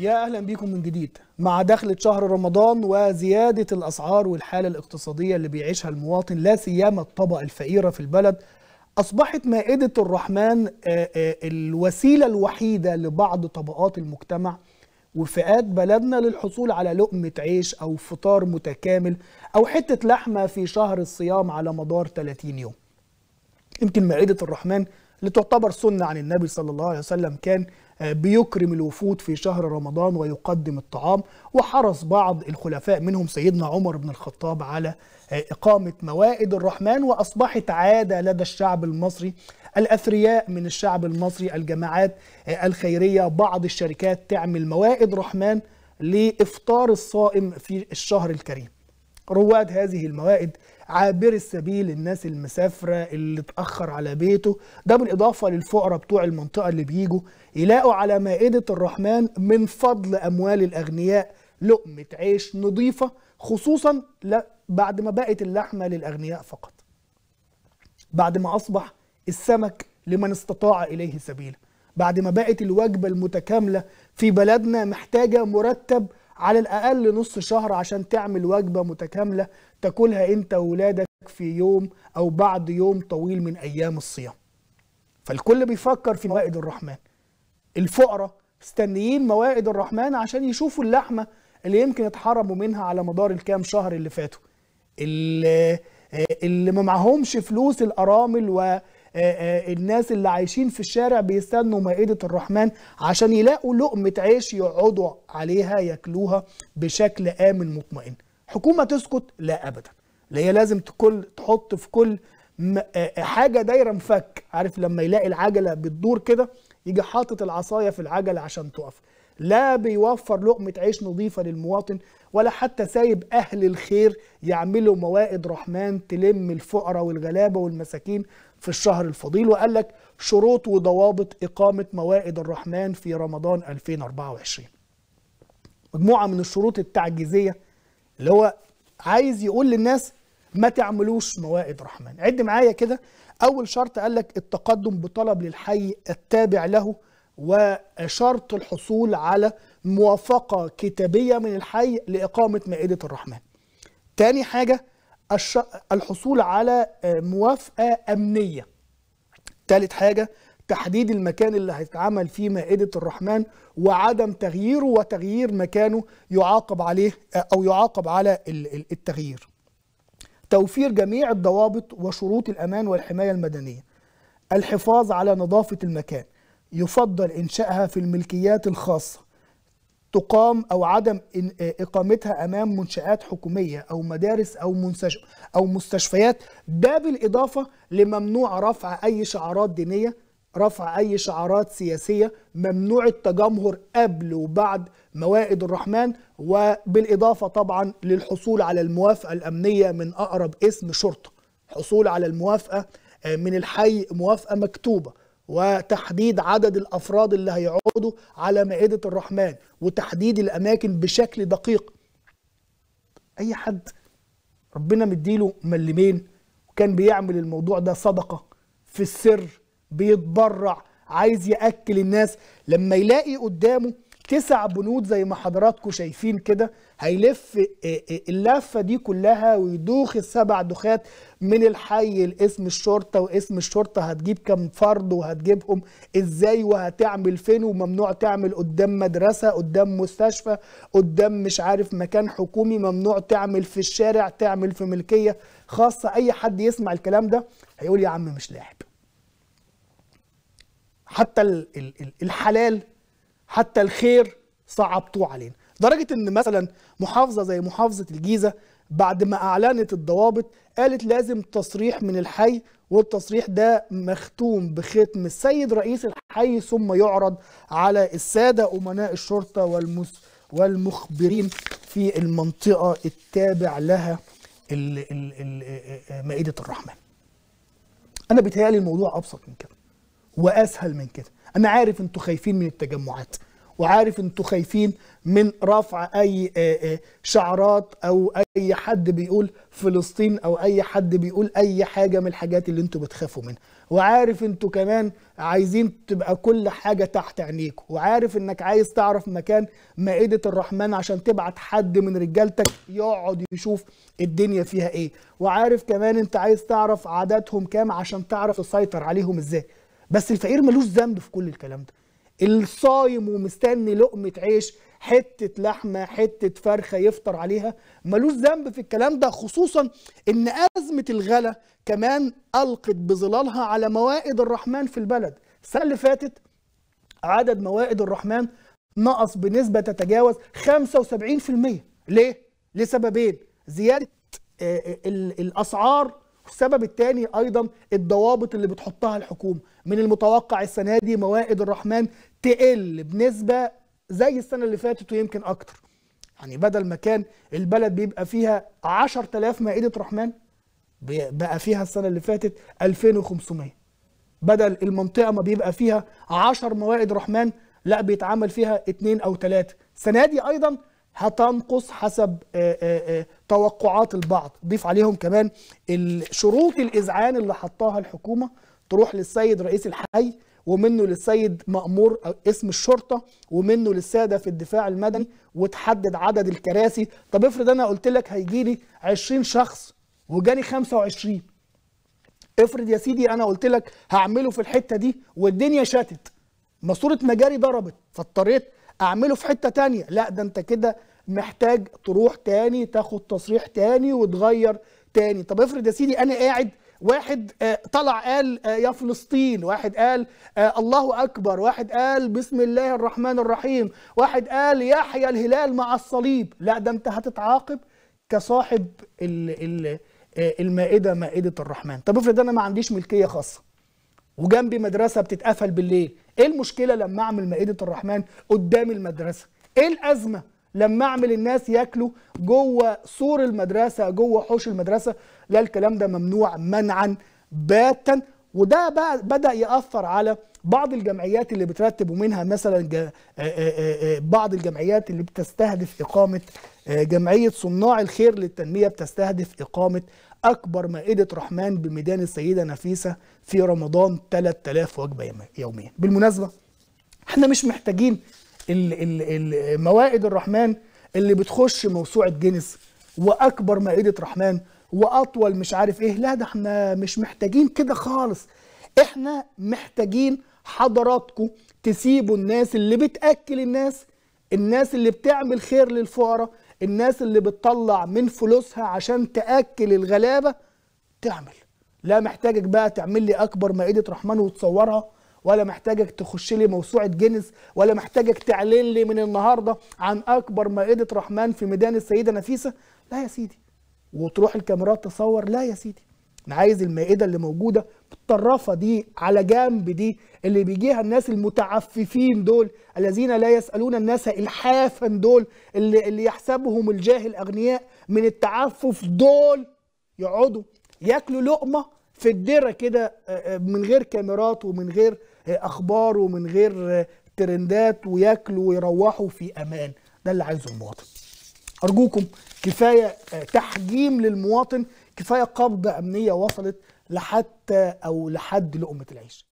يا اهلا بيكم من جديد مع دخلة شهر رمضان وزيادة الاسعار والحالة الاقتصادية اللي بيعيشها المواطن لا سيما الطبقة الفقيرة في البلد اصبحت مائدة الرحمن آه، آه، الوسيلة الوحيدة لبعض طبقات المجتمع وفئات بلدنا للحصول على لقمة عيش او فطار متكامل او حتة لحمة في شهر الصيام على مدار 30 يوم يمكن مائدة الرحمن اللي تعتبر سنة عن النبي صلى الله عليه وسلم كان آه، بيكرم الوفود في شهر رمضان ويقدم الطعام وحرص بعض الخلفاء منهم سيدنا عمر بن الخطاب على آه، إقامة موائد الرحمن وأصبحت عادة لدى الشعب المصري الأثرياء من الشعب المصري الجماعات آه، الخيرية بعض الشركات تعمل موائد رحمن لإفطار الصائم في الشهر الكريم رواد هذه الموائد عابر السبيل الناس المسافرة اللي تأخر على بيته ده بالإضافة للفقراء بتوع المنطقة اللي بيجوا يلاقوا على مائدة الرحمن من فضل أموال الأغنياء لقمة عيش نظيفة خصوصا بعد ما بقت اللحمة للأغنياء فقط بعد ما أصبح السمك لمن استطاع إليه سبيلا بعد ما بقت الوجبة المتكاملة في بلدنا محتاجة مرتب على الأقل نص شهر عشان تعمل وجبة متكاملة تاكلها أنت وولادك في يوم أو بعد يوم طويل من أيام الصيام فالكل بيفكر في موائد الرحمن الفقراء مستنيين موائد الرحمن عشان يشوفوا اللحمة اللي يمكن اتحرموا منها على مدار الكام شهر اللي فاتوا اللي, آه، اللي ما معهمش فلوس الأرامل و... آه، آه، الناس اللي عايشين في الشارع بيستنوا مائدة الرحمن عشان يلاقوا لقمة عيش يقعدوا عليها ياكلوها بشكل آمن مطمئن حكومة تسكت لا أبدا اللي هي لازم تكل تحط في كل آه، حاجة دايرة مفك عارف لما يلاقي العجلة بتدور كده يجي حاطط العصاية في العجلة عشان تقف لا بيوفر لقمة عيش نظيفة للمواطن ولا حتى سايب أهل الخير يعملوا موائد رحمن تلم الفقراء والغلابة والمساكين في الشهر الفضيل وقال لك شروط وضوابط إقامة موائد الرحمن في رمضان 2024 مجموعة من الشروط التعجيزية اللي هو عايز يقول للناس ما تعملوش موائد رحمن عد معايا كده أول شرط قال لك التقدم بطلب للحي التابع له وشرط الحصول على موافقة كتابية من الحي لإقامة مائدة الرحمن تاني حاجة الحصول على آه، موافقة أمنية ثالث حاجة تحديد المكان اللي هيتعمل فيه مائدة الرحمن وعدم تغييره وتغيير مكانه يعاقب عليه آه، أو يعاقب على التغيير توفير جميع الضوابط وشروط الأمان والحماية المدنية الحفاظ على نظافة المكان يفضل إنشائها في الملكيات الخاصة تقام او عدم اقامتها امام منشات حكوميه او مدارس او او مستشفيات ده بالاضافه لممنوع رفع اي شعارات دينيه رفع اي شعارات سياسيه ممنوع التجمهر قبل وبعد موائد الرحمن وبالاضافه طبعا للحصول على الموافقه الامنيه من اقرب اسم شرطه حصول على الموافقه آه، من الحي موافقه مكتوبه وتحديد عدد الافراد اللي هيقعدوا على مائده الرحمن وتحديد الاماكن بشكل دقيق اي حد ربنا مديله ملمين وكان بيعمل الموضوع ده صدقه في السر بيتبرع عايز ياكل الناس لما يلاقي قدامه تسع بنود زي ما حضراتكم شايفين كده هيلف آه، آه، اللفه دي كلها ويدوخ السبع دوخات من الحي لاسم الشرطه واسم الشرطه هتجيب كام فرد وهتجيبهم ازاي وهتعمل فين وممنوع تعمل قدام مدرسه قدام مستشفى قدام مش عارف مكان حكومي ممنوع تعمل في الشارع تعمل في ملكيه خاصه اي حد يسمع الكلام ده هيقول يا عم مش لاعب حتى الحلال حتى الخير صعبتوه علينا لدرجه ان مثلا محافظه زي محافظه الجيزه بعد ما اعلنت الضوابط قالت لازم تصريح من الحي والتصريح ده مختوم بختم السيد رئيس الحي ثم يعرض على الساده امناء الشرطه والمس والمخبرين في المنطقه التابع لها مائده الرحمن. انا بيتهيألي الموضوع ابسط من كده واسهل من كده، انا عارف انتوا خايفين من التجمعات. وعارف انتوا خايفين من رفع اي آه، آه، شعارات او اي حد بيقول فلسطين او اي حد بيقول اي حاجه من الحاجات اللي انتوا بتخافوا منها وعارف انتوا كمان عايزين تبقى كل حاجه تحت عينيك وعارف انك عايز تعرف مكان مائده الرحمن عشان تبعت حد من رجالتك يقعد يشوف الدنيا فيها ايه وعارف كمان انت عايز تعرف عاداتهم كام عشان تعرف تسيطر عليهم ازاي بس الفقير ملوش ذنب في كل الكلام ده الصايم ومستني لقمه عيش حته لحمه حته فرخه يفطر عليها ملوش ذنب في الكلام ده خصوصا ان ازمه الغلا كمان القت بظلالها على موائد الرحمن في البلد السنه اللي فاتت عدد موائد الرحمن نقص بنسبه تتجاوز 75% ليه لسببين زياده آه، آه، الاسعار السبب الثاني ايضا الضوابط اللي بتحطها الحكومه من المتوقع السنه دي موائد الرحمن تقل بنسبه زي السنه اللي فاتت ويمكن اكتر يعني بدل ما كان البلد بيبقى فيها 10000 مائده رحمن بقى فيها السنه اللي فاتت 2500 بدل المنطقه ما بيبقى فيها 10 موائد رحمن لا بيتعمل فيها 2 او 3 السنه دي ايضا هتنقص حسب آه، آه، آه، توقعات البعض ضيف عليهم كمان شروط الإذعان اللي حطاها الحكومة تروح للسيد رئيس الحي ومنه للسيد مأمور اسم الشرطة ومنه للسادة في الدفاع المدني وتحدد عدد الكراسي طب افرض أنا قلت لك هيجي لي 20 شخص وجاني 25 افرض يا سيدي أنا قلت لك هعمله في الحتة دي والدنيا شتت ماسورة مجاري ضربت فاضطريت اعمله في حته تانية لا ده انت كده محتاج تروح تاني تاخد تصريح تاني وتغير تاني طب افرض يا سيدي انا قاعد واحد آه، طلع قال آه، يا فلسطين واحد قال آه، الله أكبر واحد قال بسم الله الرحمن الرحيم واحد قال يحيى الهلال مع الصليب لا ده انت هتتعاقب كصاحب المائدة مائدة الرحمن طب افرض انا ما عنديش ملكية خاصة وجنبي مدرسه بتتقفل بالليل ايه المشكله لما اعمل مائده الرحمن قدام المدرسه ايه الازمه لما اعمل الناس ياكلوا جوه سور المدرسه جوه حوش المدرسه لا الكلام ده ممنوع منعا باتا وده بقى بدا ياثر على بعض الجمعيات اللي بترتب ومنها مثلا آه، آه، آه، بعض الجمعيات اللي بتستهدف اقامه جمعيه صناع الخير للتنميه بتستهدف اقامه اكبر مائده رحمن بميدان السيده نفيسه في رمضان 3000 وجبه يوميا بالمناسبه احنا مش محتاجين الموائد الرحمن اللي بتخش موسوعه جينيس واكبر مائده رحمن واطول مش عارف ايه لا ده احنا مش محتاجين كده خالص احنا محتاجين حضراتكم تسيبوا الناس اللي بتاكل الناس الناس اللي بتعمل خير للفقراء الناس اللي بتطلع من فلوسها عشان تاكل الغلابه تعمل لا محتاجك بقى تعمل لي اكبر مائده رحمن وتصورها ولا محتاجك تخش لي موسوعه جنس ولا محتاجك تعلن لي من النهارده عن اكبر مائده رحمن في ميدان السيده نفيسه لا يا سيدي وتروح الكاميرات تصور لا يا سيدي انا عايز المائده اللي موجوده متطرفه دي على جنب دي اللي بيجيها الناس المتعففين دول الذين لا يسالون الناس الحافا دول اللي, اللي يحسبهم الجاهل اغنياء من التعفف دول يقعدوا ياكلوا لقمه في الدره كده آه، آه، من غير كاميرات ومن غير آه، اخبار ومن غير ترندات وياكلوا ويروحوا في امان ده اللي عايزه المواطن أرجوكم كفاية آه، تحجيم للمواطن كفاية قبضة أمنية وصلت لحتى أو لحد لقمة العيش